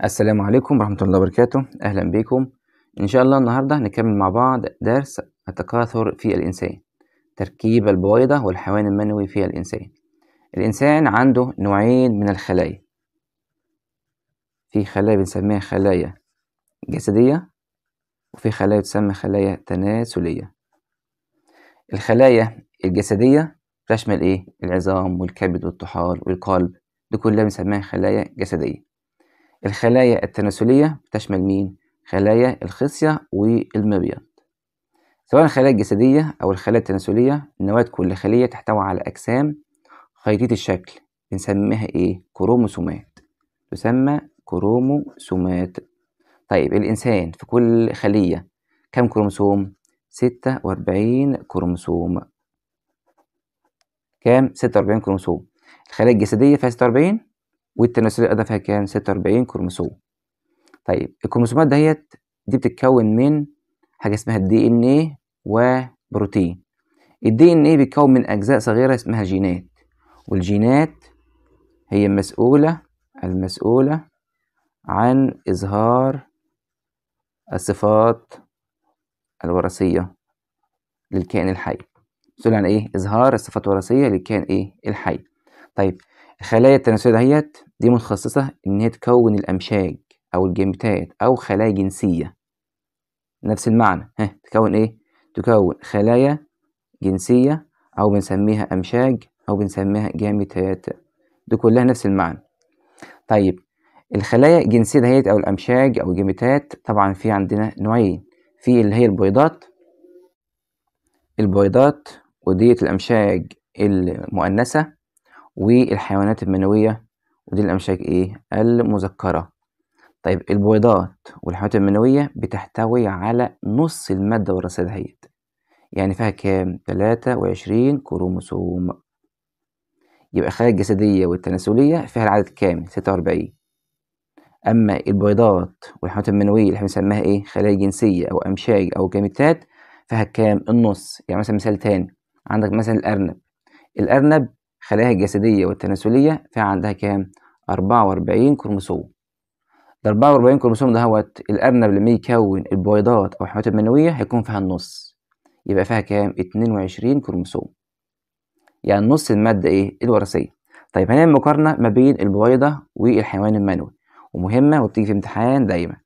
السلام عليكم ورحمة الله وبركاته أهلا بكم إن شاء الله النهاردة هنكمل مع بعض درس التكاثر في الإنسان تركيب البويضة والحيوان المنوي في الإنسان الإنسان عنده نوعين من الخلايا في خلايا بنسميها خلايا جسدية وفي خلايا تسمى خلايا تناسلية الخلايا الجسدية تشمل إيه؟ العظام والكبد والطحال والقلب دي كلها بنسميها خلايا جسدية الخلايا التناسلية بتشمل مين؟ خلايا الخصية والمبيض سواء الخلايا الجسدية أو الخلايا التناسلية نواة كل خلية تحتوي على أجسام خيطية الشكل بنسميها إيه؟ كروموسومات تسمى كروموسومات طيب الإنسان في كل خلية كم كروموسوم؟ ستة وأربعين كروموسوم كام؟ ستة وأربعين كروموسوم الخلايا الجسدية فيها ستة وأربعين والتناسلية الأولى كان ستة 46 كروموسوم طيب الكروموسومات دهيت دي بتتكون من حاجة اسمها الدي إن إيه وبروتين الدي إن إيه بيتكون من أجزاء صغيرة اسمها جينات والجينات هي المسؤولة المسؤولة عن إظهار الصفات الوراثية للكائن الحي مسؤولة عن إيه؟ إظهار الصفات الوراثية للكائن إيه؟ الحي طيب الخلايا التناسلية دهيت دي متخصصة إن هي تكون الأمشاج أو الجيمتات أو خلايا جنسية نفس المعنى ها تكون إيه؟ تكون خلايا جنسية أو بنسميها أمشاج أو بنسميها جامتات دي كلها نفس المعنى طيب الخلايا الجنسية دهيت أو الأمشاج أو الجيمتات طبعا في عندنا نوعين في اللي هي البويضات البويضات وديت الأمشاج المؤنثة والحيوانات المنوية ودي الأمشاج إيه المذكرة طيب البويضات والحيوانات المنوية بتحتوي على نص المادة الوراثية دهيت يعني فيها كام؟ تلاتة وعشرين كروموسوم يبقى الخلايا الجسدية والتناسلية فيها العدد كام؟ ستة وأربعين أما البويضات والحيوانات المنوية اللي احنا بنسميها إيه؟ خلايا جنسية أو أمشاج أو جاميتات فيها كام؟ النص يعني مثلا مثال تاني عندك مثلا الأرنب الأرنب خلايا الجسدية والتناسلية فيها عندها كام؟ 44 كروموسوم ده 44 كروموسوم دهوت الأرنب لما يكون البويضات أو الحيوانات المنوية هيكون فيها النص يبقى فيها كام؟ 22 كروموسوم يعني نص المادة إيه؟ الوراثية طيب هنعمل مقارنة ما بين البويضة والحيوان المنوي ومهمة وبتيجي في امتحان دايما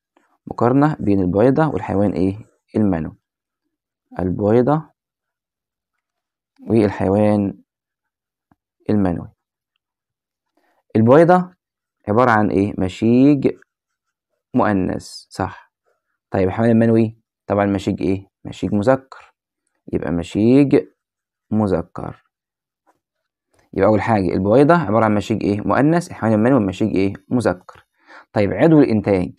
مقارنة بين البويضة والحيوان إيه؟ المنوي البويضة والحيوان المنوي البويضة عبارة عن إيه؟ مشيج مؤنث صح طيب الحمل المنوي طبعا مشيج إيه؟ مشيج مذكر يبقى مشيج مذكر يبقى أول حاجة البويضة عبارة عن مشيج إيه؟ مؤنث الحمل المنوي مشيج إيه؟ مذكر طيب عضو الإنتاج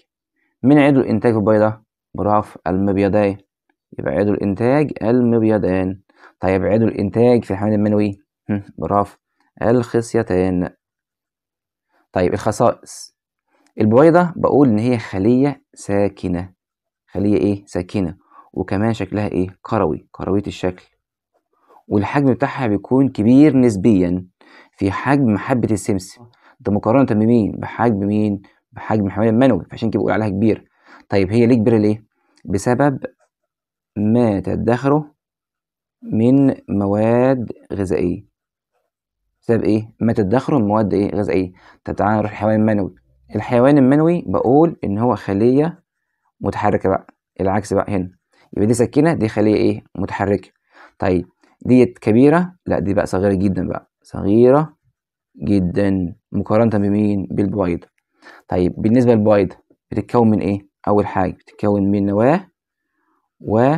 من عضو الإنتاج في البيضة؟ برافو المبيضان يبقى عضو الإنتاج المبيضان طيب عضو الإنتاج في الحمل المنوي برافو الخصيتان طيب الخصائص البويضة بقول إن هي خلية ساكنة خلية إيه؟ ساكنة وكمان شكلها إيه؟ كروي كروية الشكل والحجم بتاعها بيكون كبير نسبيا في حجم حبة السمسم ده مقارنة بمين؟ بحجم مين؟ بحجم حمل المنوي عشان كده بقول عليها كبيرة طيب هي ليه كبيرة ليه؟ بسبب ما تدخره من مواد غذائية بسبب ايه؟ ما تدخر مواد ايه غذائيه طب تعالى نروح الحيوان المنوي الحيوان المنوي بقول ان هو خليه متحركه بقى العكس بقى هنا يبقى دي سكينه دي خليه ايه متحركه طيب ديت كبيره لا دي بقى صغيره جدا بقى صغيره جدا مقارنه بمين بالبويض طيب بالنسبه للبويض بتتكون من ايه اول حاجه بتتكون من نواه و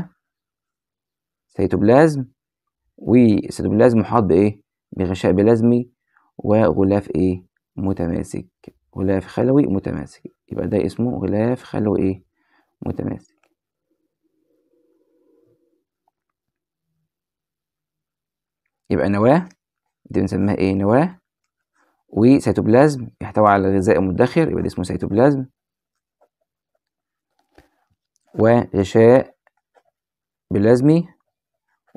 سيتوبلازم والسيتوبلازم محاط بايه بغشاء بلازمي وغلاف إيه متماسك غلاف خلوي متماسك يبقى ده اسمه غلاف خلوي إيه متماسك يبقى نواة دي بنسميها إيه نواة وسيتوبلازم يحتوي على غذاء مدخر يبقى ده اسمه سيتوبلازم وغشاء بلازمي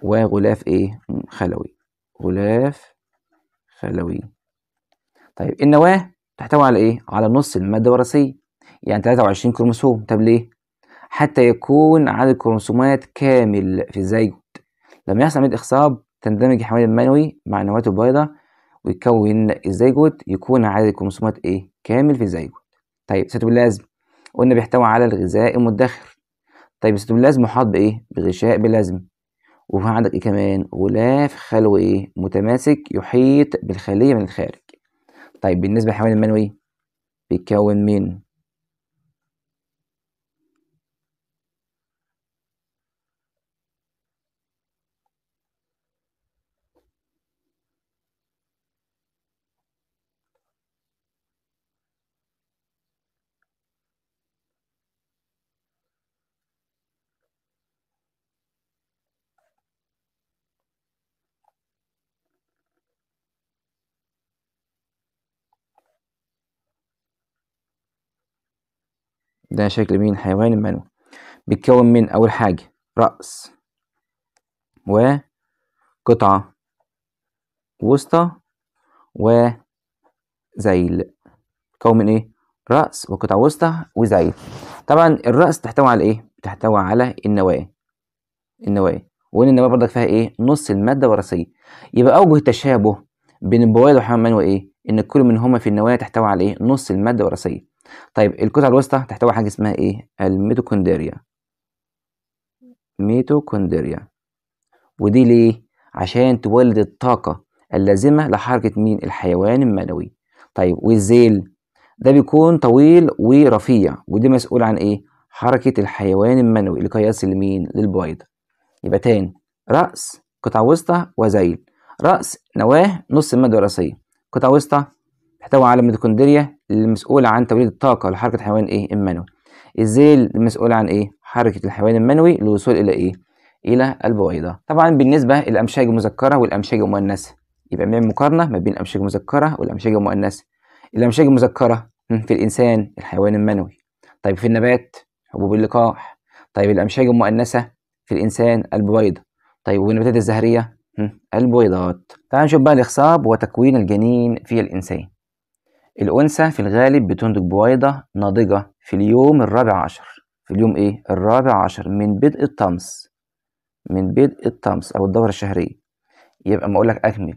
وغلاف ايه خلوي غلاف خلوي طيب النواة تحتوي على إيه؟ على نص المادة الوراثية يعني 23 كروموسوم طب ليه؟ حتى يكون عدد الكروموسومات كامل في الزيجوت لما يحصل عملية إخصاب تندمج الحمام المنوي مع النواة البيضاء ويكون الزيجوت يكون عدد الكروموسومات إيه؟ كامل في الزيجوت طيب سيتوبلازم قلنا بيحتوي على الغذاء المدخر طيب السيتوبلازم محاط بإيه؟ بغشاء بلازم وفي عندك إيه كمان غلاف خلوي إيه متماسك يحيط بالخلية من الخارج طيب بالنسبة للحيوان المنوي بيتكون من ده شكل مين حيوان المنوي بيتكون من أول حاجة رأس وقطعة وسطى وزيل بيتكون من إيه؟ رأس وقطعة وسطى وزيل طبعا الرأس تحتوي على إيه؟ بتحتوي على النواة النواة وإن النواة برضك فيها إيه؟ نص المادة الوراثية يبقى أوجه تشابه بين البويض وحيوان المنوي إيه؟ إن كل منهما في النواة تحتوي على إيه؟ نص المادة الوراثية طيب القطعة الوسطى تحتوي حاجة اسمها ايه الميتوكوندريا ميتوكوندريا ودي ليه عشان تولد الطاقة اللازمة لحركة مين الحيوان المنوي طيب والزيل ده بيكون طويل ورفيع ودي مسؤول عن ايه حركة الحيوان المنوي لقياس لمين للبيض يبقى تاني رأس قطعة وسطى وزيل رأس نواة نص المادة الوراثية قطعة وسطى تحتوي على ميتوكوندريا المسؤول عن توليد الطاقة لحركة الحيوان إيه المنوي الزيل المسؤول عن إيه حركة الحيوان المنوي للوصول إلى إيه إلى البويضة طبعا بالنسبة للأمشاج المذكرة والأمشاج المؤنثة يبقى بنعمل مقارنة ما بين الأمشاج المذكرة والأمشاج المؤنثة الأمشاج المذكرة في الإنسان الحيوان المنوي طيب في النبات حبوب اللقاح طيب الأمشاج المؤنثة في الإنسان البويضة طيب والنباتات الزهرية البويضات تعال نشوف بقى الإخصاب وتكوين الجنين في الإنسان الأنثى في الغالب بتنتج بويضة ناضجة في اليوم الرابع عشر في اليوم إيه؟ الرابع عشر من بدء الطمس من بدء الطمس أو الدورة الشهرية يبقى ما أقولك أكمل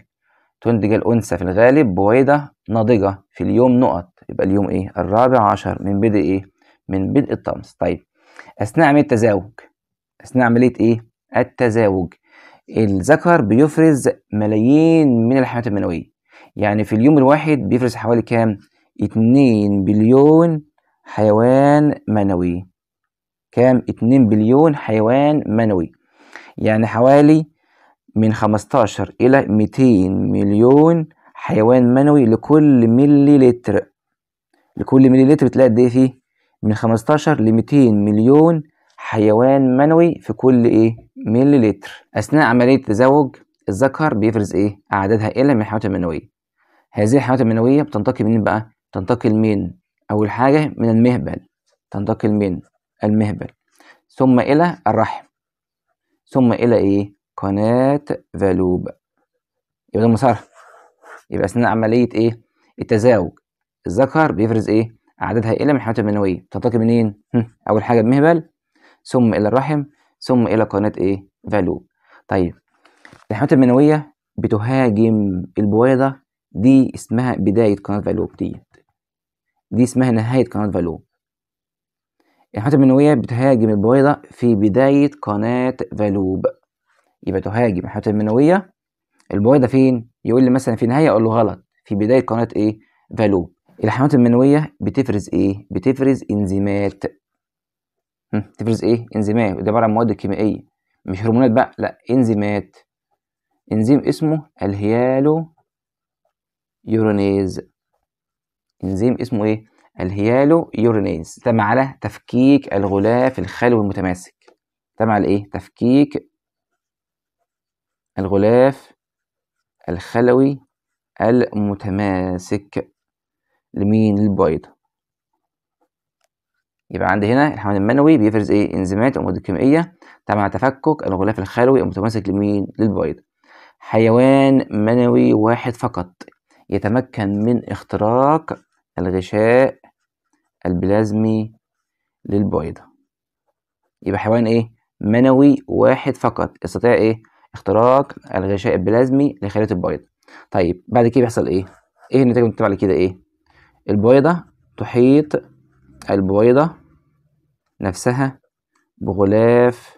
تنتج الأنثى في الغالب بويضة ناضجة في اليوم نقط يبقى اليوم إيه؟ الرابع عشر من بدء إيه؟ من بدء الطمس طيب أثناء عملية التزاوج أثناء عملية إيه؟ التزاوج الذكر بيفرز ملايين من الحيوانات المنوية يعني في اليوم الواحد بيفرز حوالي كام؟ 2 بليون حيوان منوي كام؟ 2 بليون حيوان منوي يعني حوالي من 15 إلى 200 مليون حيوان منوي لكل ملي لتر لكل ملي لتر بتلاقي قد إيه فيه؟ من 15 ل 200 مليون حيوان منوي في كل إيه؟ ملي لتر أثناء عملية التزاوج الذكر بيفرز إيه؟ أعداد هائلة من الحيوانات المنوية هذه الحيوانات المنوية بتنتقل منين بقى؟ تنتقل من أول حاجة من المهبل تنتقل من المهبل ثم إلى الرحم ثم إلى إيه؟ قناة فالوب يبقى ده مسارها يبقى أثناء عملية إيه؟ التزاوج الذكر بيفرز إيه؟ عددها هائلة من الحيوانات المنوية تنتقل منين؟ أول حاجة المهبل ثم إلى الرحم ثم إلى قناة إيه؟ فالوب طيب الحيوانات المنوية بتهاجم البويضة دي اسمها بداية قناة فالوب ديت دي اسمها نهاية قناة فالوب الحمضات المنوية بتهاجم البويضة في بداية قناة فالوب يبقى تهاجم الحمضات المنوية البويضة فين؟ يقول لي مثلا في نهاية أقول له غلط في بداية قناة إيه؟ فالوب الحمضات المنوية بتفرز إيه؟ بتفرز إنزيمات تفرز إيه؟ إنزيمات وده عبارة عن مواد كيميائية مش هرمونات بقى لأ إنزيمات إنزيم اسمه الهيالو يورينيز إنزيم اسمه إيه؟ الهيالو يورينيز تم على تفكيك الغلاف الخلوي المتماسك تم على إيه؟ تفكيك الغلاف الخلوي المتماسك لمين؟ للبيض يبقى عندي هنا الحمض المنوي بيفرز ايه انزيمات ومواد كيميائيه تبع تفكك الغلاف الخلوي المتماسك لمين للبيض حيوان منوي واحد فقط يتمكن من اختراق الغشاء البلازمي للبويضة يبقى حيوان إيه؟ منوي واحد فقط يستطيع إيه؟ اختراق الغشاء البلازمي لخلية البويضة طيب بعد كده بيحصل إيه؟ إيه النتيجة المتبعة لكده إيه؟ البويضة تحيط البويضة نفسها بغلاف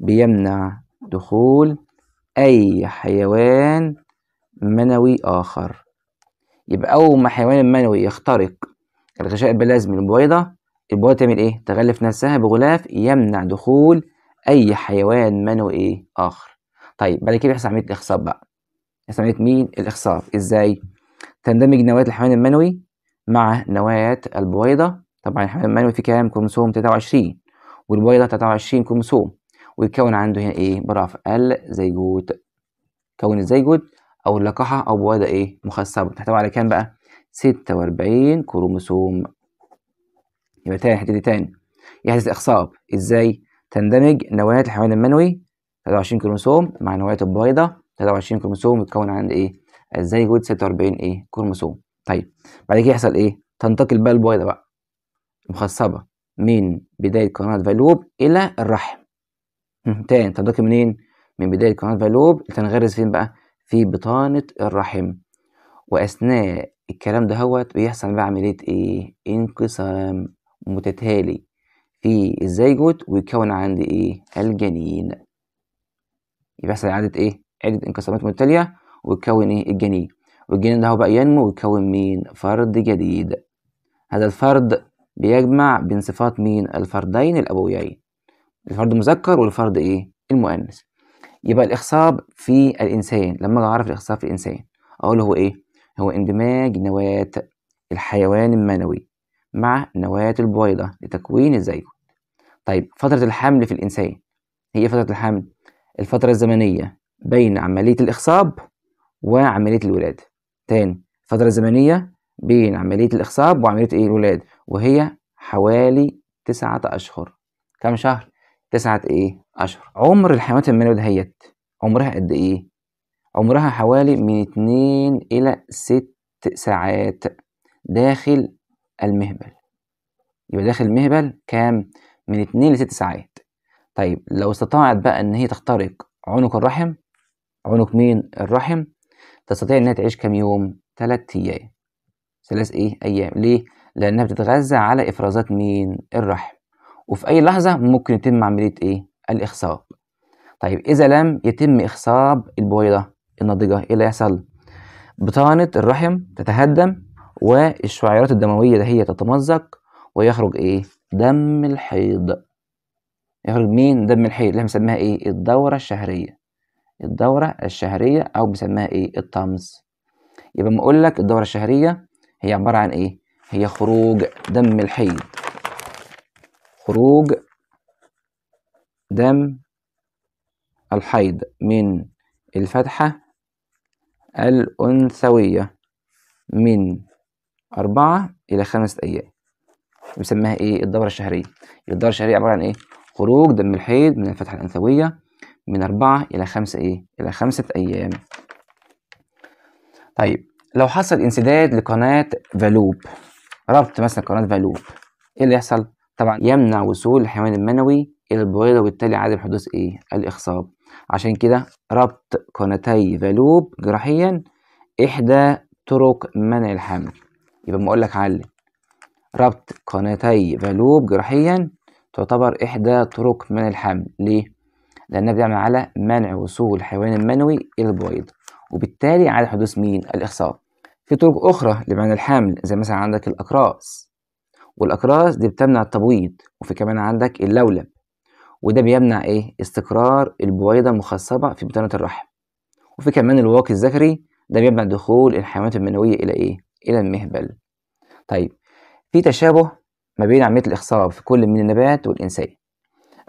بيمنع دخول أي حيوان منوي آخر يبقى أول ما الحيوان المنوي يخترق الغشاء البلازمي للبويضة البويضة تعمل إيه؟ تغلف نفسها بغلاف يمنع دخول أي حيوان منوي إيه؟ آخر طيب بعد كده بيحصل عملية الإخصاب بقى يحصل عملية مين؟ الإخصاب إزاي؟ تندمج نواة الحيوان المنوي مع نواة البويضة طبعا الحيوان المنوي فيه كام كروموسوم 23 والبويضة 23 كروموسوم ويتكون عنده هنا إيه؟ برافو الزيجوت كون الزيجوت أو اللقاحة أو بوادة إيه مخصبة بتحتوي على كام بقى؟ ستة وأربعين كروموسوم يبقى تاني حته تاني يحدث إخصاب إزاي؟ تندمج نواه الحيوان المنوي 23 كروموسوم مع نواه البويضة 23 كروموسوم يتكون عند إيه؟ الزيجوت 46 إيه؟ كروموسوم طيب بعد كده يحصل إيه؟ تنتقل بقى البويضة بقى مخصبة من بداية قناة فالوب إلى الرحم تاني تنتقل منين؟ من بداية قناة فالوب تنغرز فين بقى؟ في بطانة الرحم وأثناء الكلام ده هوت بيحصل بقى عملية إيه؟ انقسام متتالي في الزيجوت ويكون عندي إيه؟ الجنين بيحصل إعادة إيه؟ عدة انقسامات متتالية ويكون إيه؟ الجنين والجنين ده هو بقى ينمو ويكون مين؟ فرد جديد هذا الفرد بيجمع بين صفات مين؟ الفردين الأبويين الفرد المذكر والفرد إيه؟ المؤنث يبقى الإخصاب في الإنسان لما أجي أعرف الإخصاب في الإنسان أقول هو إيه؟ هو اندماج نواة الحيوان المنوي مع نواة البويضة لتكوين الزيوت طيب فترة الحمل في الإنسان هي فترة الحمل الفترة الزمنية بين عملية الإخصاب وعملية الولادة تاني الفترة الزمنية بين عملية الإخصاب وعملية إيه الولادة وهي حوالي تسعة أشهر كم شهر؟ تسعة إيه أشهر عمر الحيوانات المنوية دهيت عمرها قد إيه؟ عمرها حوالي من اتنين إلى ست ساعات داخل المهبل يبقى داخل المهبل كام؟ من اتنين لست ساعات طيب لو استطاعت بقى إن هي تخترق عنق الرحم عنق مين؟ الرحم تستطيع إنها تعيش كام يوم؟ تلات أيام ثلاث إيه؟ أيام ليه؟ لأنها بتتغذى على إفرازات مين؟ الرحم وفي أي لحظة ممكن يتم عملية إيه؟ الإخصاب. طيب إذا لم يتم إخصاب البويضة الناضجة إيه اللي هيحصل؟ بطانة الرحم تتهدم والشعيرات الدموية ده هي تتمزق ويخرج إيه؟ دم الحيض. يخرج مين؟ دم الحيض اللي بنسميها إيه؟ الدورة الشهرية. الدورة الشهرية أو بنسميها إيه؟ الطمس. يبقى ما أقول لك الدورة الشهرية هي عبارة عن إيه؟ هي خروج دم الحيض خروج دم الحيض من الفتحة الأنثوية من أربعة إلى خمسة أيام بنسميها إيه الدورة الشهرية الدورة الشهرية عبارة عن إيه خروج دم الحيض من الفتحة الأنثوية من أربعة إلى خمسة إيه إلى خمسة أيام طيب لو حصل انسداد لقناة فالوب ربط مثلا قناة فالوب إيه اللي يحصل؟ طبعا يمنع وصول الحيوان المنوي إلى البويضة وبالتالي عدم حدوث إيه الإخصاب عشان كده ربط قناتي فالوب جراحيا إحدى طرق منع الحمل يبقى ما أقولك علم ربط قناتي فالوب جراحيا تعتبر إحدى طرق منع الحمل ليه؟ لأنها بتعمل على منع وصول الحيوان المنوي إلى البويضة وبالتالي عدم حدوث مين؟ الإخصاب في طرق أخرى لمنع الحمل زي مثلا عندك الأقراص والاكراس دي بتمنع التبويض وفي كمان عندك اللولب وده بيمنع ايه استقرار البويضه المخصبه في بطانه الرحم وفي كمان الواقي الذكري ده بيمنع دخول الحيوانات المنويه الى ايه الى المهبل طيب في تشابه ما بين عمليه الاخصاب في كل من النبات والانسان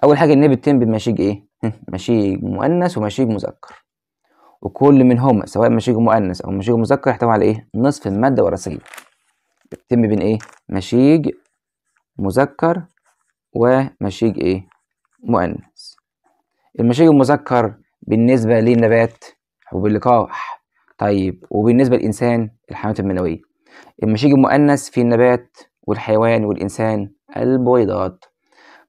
اول حاجه النبات بتتم بمشيج ايه مشيج مؤنث ومشيج مذكر وكل منهما سواء مشيج مؤنث او مشيج مذكر يحتوي على ايه نصف الماده الوراثيه بتتم بين ايه مشيج مذكر ومشيج ايه مؤنث المشيج المذكر بالنسبة للنبات حبوب اللقاح طيب وبالنسبة للإنسان الحيوانات المنوية المشيج المؤنث في النبات والحيوان والإنسان البويضات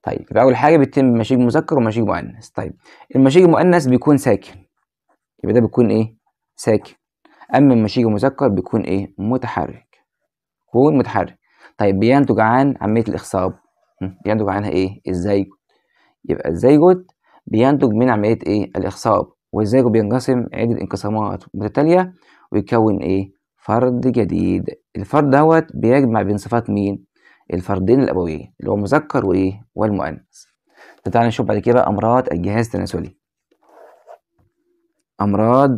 طيب يبقى أول حاجة بيتم مشيج مذكر ومشيج مؤنث طيب المشيج المؤنث بيكون ساكن يبقى ده بيكون إيه ساكن أما المشيج المذكر بيكون إيه متحرك كون متحرك طيب بينتج عن عملية الإخصاب بينتج عنها إيه؟ الزيجوت يبقى الزيجوت بينتج من عملية إيه؟ الإخصاب والزيجوت بينقسم عدة انقسامات متتالية ويكون إيه؟ فرد جديد الفرد دوت بيجمع بين صفات مين؟ الفردين الأبويين اللي هو المذكر وإيه؟ والمؤنث طب تعالى نشوف بعد كده أمراض الجهاز التناسلي أمراض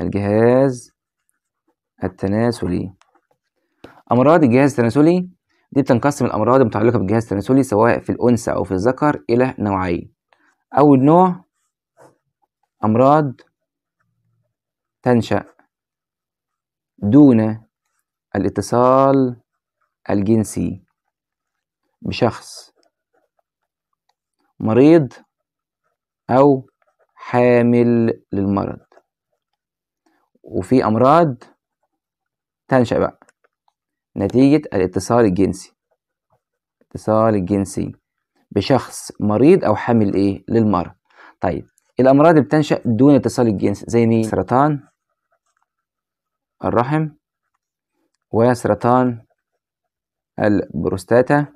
الجهاز التناسلي أمراض الجهاز التناسلي دي بتنقسم الأمراض المتعلقة بالجهاز التناسلي سواء في الأنثى أو في الذكر إلى نوعين أول نوع أمراض تنشأ دون الاتصال الجنسي بشخص مريض أو حامل للمرض وفي أمراض تنشأ بقى نتيجة الاتصال الجنسي الاتصال الجنسي بشخص مريض أو حامل إيه للمرض طيب الأمراض اللي بتنشأ دون اتصال الجنس زي مين سرطان الرحم وسرطان البروستاتا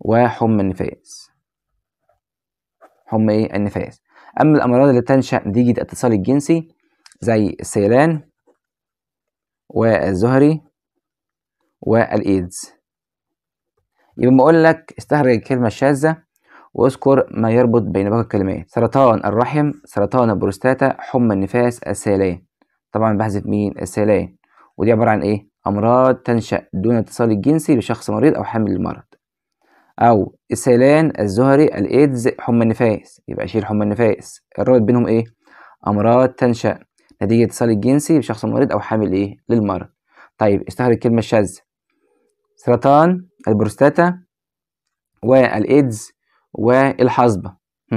وحمى النفاس حمى ايه النفاس اما الامراض اللي تنشا نتيجه الاتصال الجنسي زي السيلان والزهري والإيدز يبقى بقول لك استخرج الكلمة الشاذة واذكر ما يربط بين باقي الكلمات سرطان الرحم سرطان البروستاتا حمى النفاس السيلان طبعا بحذف مين السيلان ودي عبارة عن إيه أمراض تنشأ دون اتصال الجنسي بشخص مريض أو حامل المرض أو السيلان الزهري الإيدز حمى النفاس يبقى شيل حمى النفاس الرابط بينهم إيه أمراض تنشأ نتيجة اتصال الجنسي بشخص مريض أو حامل إيه للمرض طيب استخرج الكلمة الشاذة سرطان البروستاتا والايدز والحصبة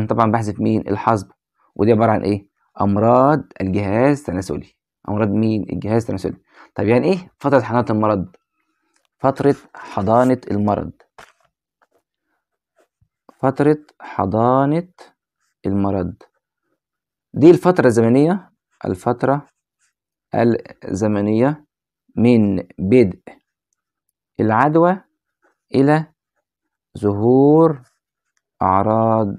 طبعا بحذف مين الحصبة ودي عبارة عن ايه امراض الجهاز التناسلي امراض مين الجهاز التناسلي طب يعني ايه فترة حضانة المرض فترة حضانة المرض فترة حضانة المرض دي الفترة الزمنية الفترة الزمنية من بدء العدوى إلى ظهور أعراض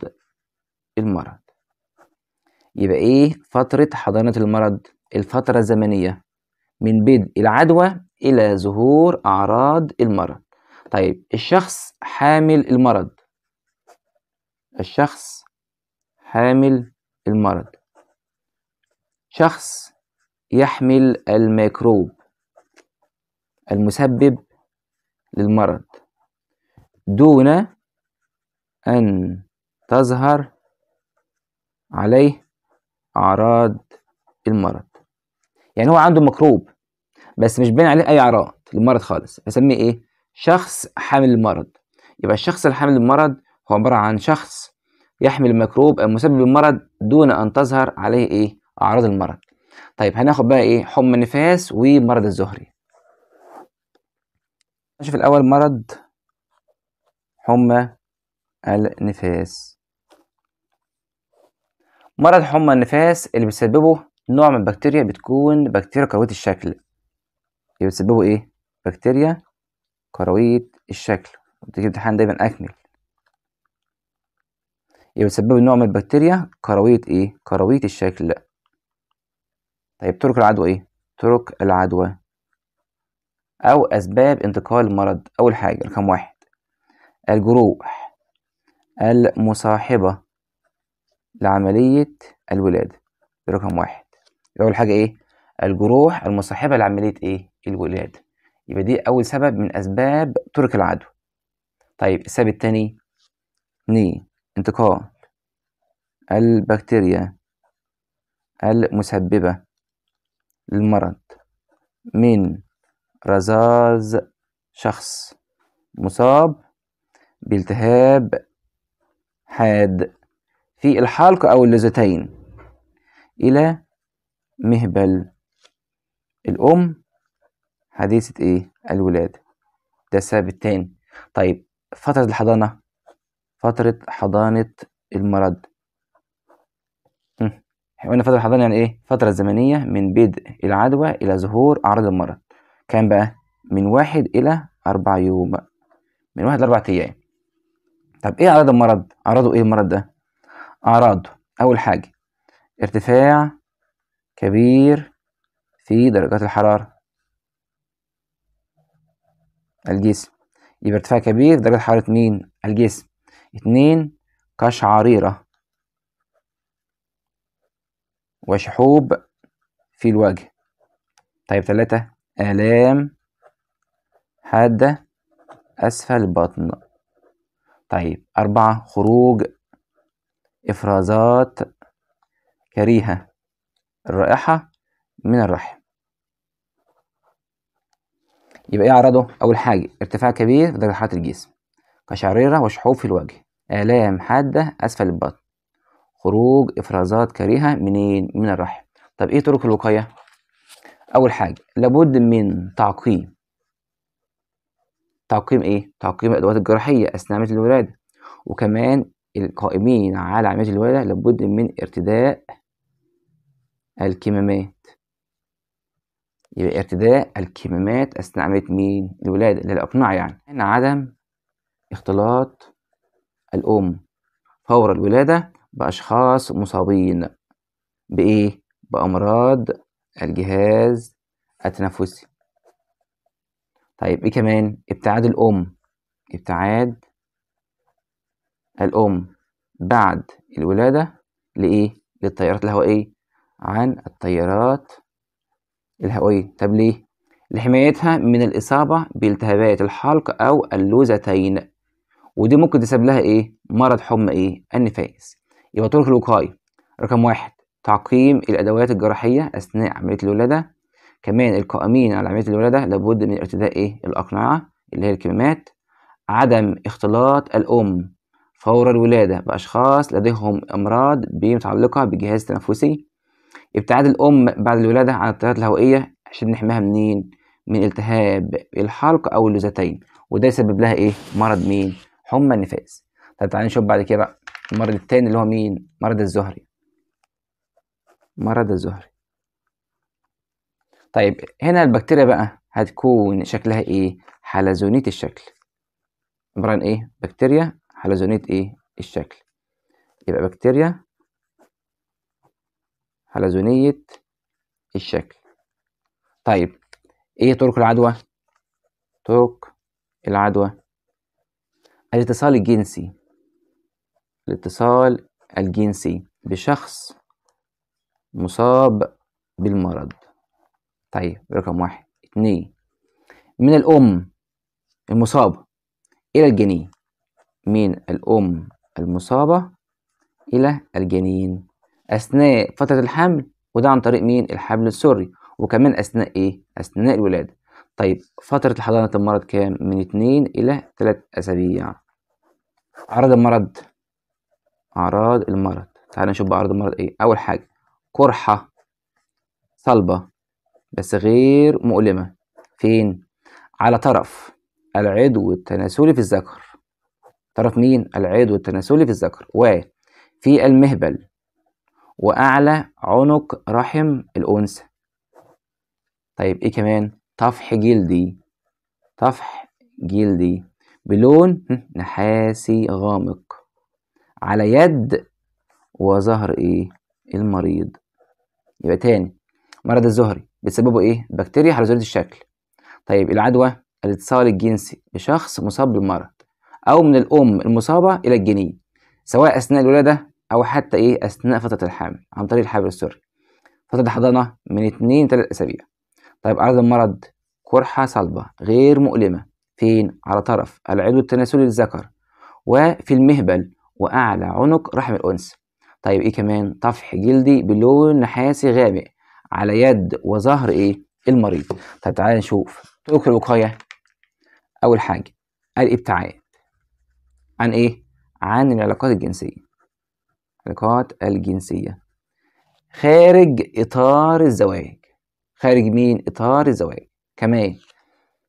المرض يبقى إيه فترة حضانة المرض الفترة الزمنية من بدء العدوى إلى ظهور أعراض المرض طيب الشخص حامل المرض الشخص حامل المرض شخص يحمل الميكروب المسبب للمرض دون أن تظهر عليه أعراض المرض يعني هو عنده مكروب بس مش باين عليه أي أعراض للمرض خالص بسميه إيه؟ شخص حامل المرض يبقى الشخص الحامل المرض هو عبارة عن شخص يحمل الميكروب المسبب للمرض دون أن تظهر عليه إيه؟ أعراض المرض طيب هناخد بقى إيه؟ حمى النفاس ومرض الزهري نشوف الأول مرض حمى النفاس مرض حمى النفاس اللي بيسببه نوع من البكتيريا بتكون بكتيريا كروية الشكل اللي بتسببه ايه؟ بكتيريا كروية الشكل بتيجي امتحان دايما أكمل يبقى بتسبب نوع من البكتيريا كروية ايه؟ كروية الشكل طيب طرق العدوى ايه؟ طرق العدوى أو أسباب انتقال المرض أول حاجة رقم واحد الجروح المصاحبة لعملية الولادة رقم واحد أول حاجة إيه الجروح المصاحبة لعملية إيه الولادة يبقى دي أول سبب من أسباب ترك العدوى طيب السبب التاني اتنين انتقال البكتيريا المسببة للمرض من رذاذ شخص مصاب بالتهاب حاد في الحلق أو اللذتين إلى مهبل الأم حديثة إيه؟ الولادة ده السبب التاني طيب فترة الحضانة فترة حضانة المرض قلنا فترة الحضانة يعني إيه؟ فترة زمنية من بدء العدوى إلى ظهور أعراض المرض كام بقى من واحد إلى أربع يوم من واحد لأربع أيام طب إيه أعراض المرض؟ أعراضه إيه المرض ده؟ أعراضه أول حاجة ارتفاع كبير في درجات الحرارة الجسم يبقى ارتفاع كبير درجة حرارة مين؟ الجسم اتنين قشعريرة وشحوب في الوجه طيب تلاتة آلام حادة أسفل البطن طيب أربعة خروج إفرازات كريهة الرائحة من الرحم يبقى إيه أعراضه؟ أول حاجة ارتفاع كبير في درجة حرارة الجسم قشعريرة وشحوب في الوجه آلام حادة أسفل البطن خروج إفرازات كريهة منين؟ من الرحم طب إيه طرق الوقاية؟ أول حاجة لابد من تعقيم تعقيم إيه؟ تعقيم الأدوات الجراحية أثناء عملية الولادة وكمان القائمين على عملية الولادة لابد من ارتداء الكمامات يبقى ارتداء الكمامات أثناء عملية مين؟ الولادة للأقنعة يعني إن عدم اختلاط الأم فور الولادة بأشخاص مصابين بإيه؟ بأمراض الجهاز التنفسي طيب ايه كمان ابتعاد الام ابتعاد الام بعد الولاده لايه للتيارات الهوائيه عن التيارات الهوائيه طب ليه لحمايتها من الاصابه بالتهابات الحلق او اللوزتين ودي ممكن تسبب لها ايه مرض حمى ايه النفايس يبقى طرق الوقايه رقم واحد تعقيم الأدوات الجراحية أثناء عملية الولادة كمان القائمين على عملية الولادة لابد من ارتداء إيه الأقنعة اللي هي الكمامات عدم اختلاط الأم فور الولادة بأشخاص لديهم أمراض متعلقة بالجهاز التنفسي ابتعاد الأم بعد الولادة عن التيارات الهوائية عشان نحميها منين؟ من التهاب الحلق أو اللوزتين وده يسبب لها إيه؟ مرض مين؟ حمى النفاس طب تعالى نشوف بعد كده المرض التاني اللي هو مين؟ مرض الزهري مرض الزهري طيب هنا البكتيريا بقى هتكون شكلها ايه حلزونية الشكل عبارة ايه بكتيريا حلزونية ايه الشكل يبقى بكتيريا حلزونية الشكل طيب ايه طرق العدوى طرق العدوى الاتصال الجنسي الاتصال الجنسي بشخص مصاب بالمرض طيب رقم واحد اتنين من الأم المصابة إلى الجنين من الأم المصابة إلى الجنين أثناء فترة الحمل وده عن طريق مين الحبل السري وكمان أثناء إيه أثناء الولادة طيب فترة حضانة المرض كام من اتنين إلى تلات أسابيع أعراض المرض أعراض المرض تعال نشوف بقى أعراض المرض إيه أول حاجة قرحة صلبة بس غير مؤلمة فين؟ على طرف العضو التناسلي في الذكر طرف مين؟ العضو التناسلي في الذكر وفي المهبل وأعلى عنق رحم الأنثى طيب إيه كمان؟ طفح جلدي طفح جلدي بلون نحاسي غامق على يد وظهر إيه؟ المريض يبقى تاني مرض الزهري بتسببه ايه بكتيريا حلزونية الشكل طيب العدوى الاتصال الجنسي بشخص مصاب بالمرض او من الام المصابه الى الجنين سواء اثناء الولاده او حتى ايه اثناء فتره الحمل عن طريق الحبل السري فتره الحضانه من 2 3 اسابيع طيب عرض المرض قرحه صلبه غير مؤلمه فين على طرف العضو التناسلي للذكر وفي المهبل واعلى عنق رحم الانثى طيب ايه كمان طفح جلدي بلون نحاسي غامق على يد وظهر ايه المريض طيب تعالى نشوف طرق الوقايه اول حاجه الابتعاد إيه عن ايه عن العلاقات الجنسيه العلاقات الجنسيه خارج اطار الزواج خارج مين اطار الزواج كمان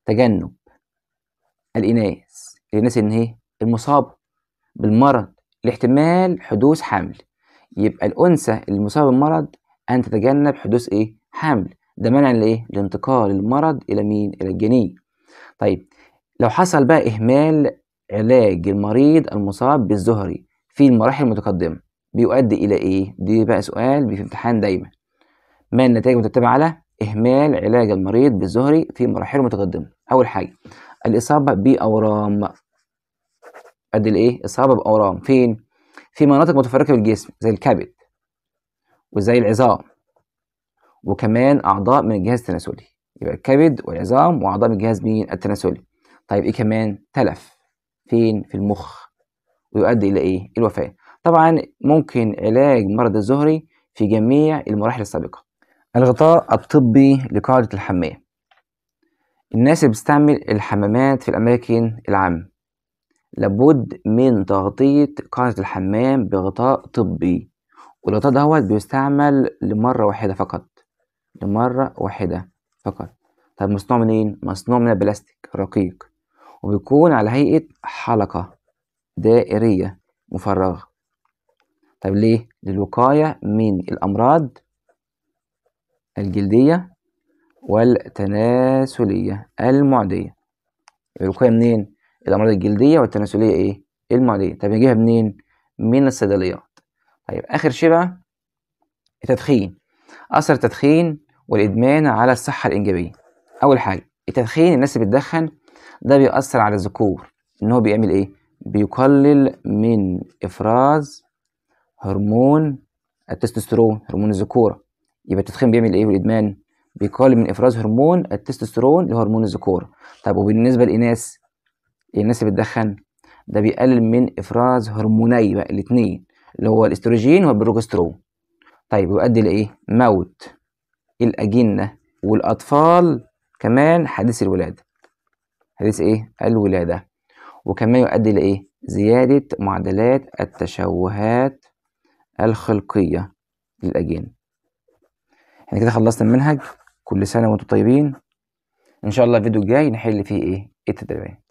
تجنب الاناث الاناث ان هي إيه؟ المصابه بالمرض لاحتمال حدوث حمل يبقى الأنثى المصابة بالمرض أن تتجنب حدوث إيه؟ حمل ده منع لإيه؟ لانتقال المرض إلى مين؟ إلى الجنين طيب لو حصل بقى إهمال علاج المريض المصاب بالزهري في المراحل المتقدمة بيؤدي إلى إيه؟ دي بقى سؤال في امتحان دايما ما النتائج المترتبة على إهمال علاج المريض بالزهري في مراحله المتقدمة أول حاجة الإصابة بأورام أدي الإيه؟ إصابة بأورام فين؟ في مناطق متفرقة في الجسم زي الكبد وزي العظام وكمان أعضاء من الجهاز التناسلي يبقى الكبد والعظام وأعضاء من الجهاز مين التناسلي طيب إيه كمان تلف فين في المخ ويؤدي إلى إيه الوفاة طبعا ممكن علاج مرض الزهري في جميع المراحل السابقة الغطاء الطبي لقاعدة الحمام الناس اللي بتستعمل الحمامات في الأماكن العامة لابد من تغطية قاعدة الحمام بغطاء طبي والغطاء دوت بيستعمل لمرة واحدة فقط لمرة واحدة فقط طب مصنوع منين؟ مصنوع من البلاستيك رقيق وبيكون على هيئة حلقة دائرية مفرغة طب ليه؟ للوقاية من الأمراض الجلدية والتناسلية المعدية الوقاية منين؟ الامراض الجلديه والتناسليه ايه المعديه طب نجيبها منين من الصيدليات طيب اخر شيء بقى التدخين اثر التدخين والادمان على الصحه الانجابيه اول حاجه التدخين الناس اللي بتدخن ده بيأثر على الذكور ان هو بيعمل ايه بيقلل من افراز هرمون التستوستيرون هرمون الذكوره يبقى التدخين بيعمل ايه والادمان بيقلل من افراز هرمون التستوستيرون اللي هو هرمون الذكوره طب وبالنسبه للاناث يعني الناس اللي بتدخن ده بيقلل من افراز هرموني بقى الاثنين اللي هو الاستروجين والبروجسترون طيب يؤدي لايه موت الاجنه والاطفال كمان حديث الولاده حديث ايه الولاده وكمان يؤدي لايه زياده معدلات التشوهات الخلقيه للاجانب احنا كده خلصنا المنهج كل سنه وانتم طيبين ان شاء الله الفيديو الجاي نحل فيه ايه التدريبات